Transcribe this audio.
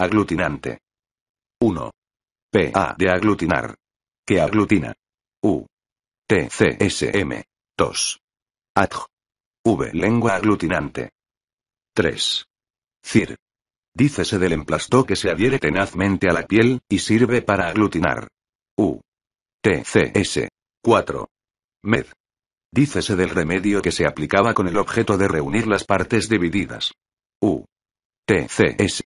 Aglutinante. 1. PA de aglutinar. Que aglutina. U. TCSM. 2. Adj. V. Lengua aglutinante. 3. Cir. Dícese del emplasto que se adhiere tenazmente a la piel, y sirve para aglutinar. U. TCS. 4. Med. Dícese del remedio que se aplicaba con el objeto de reunir las partes divididas. U. TCS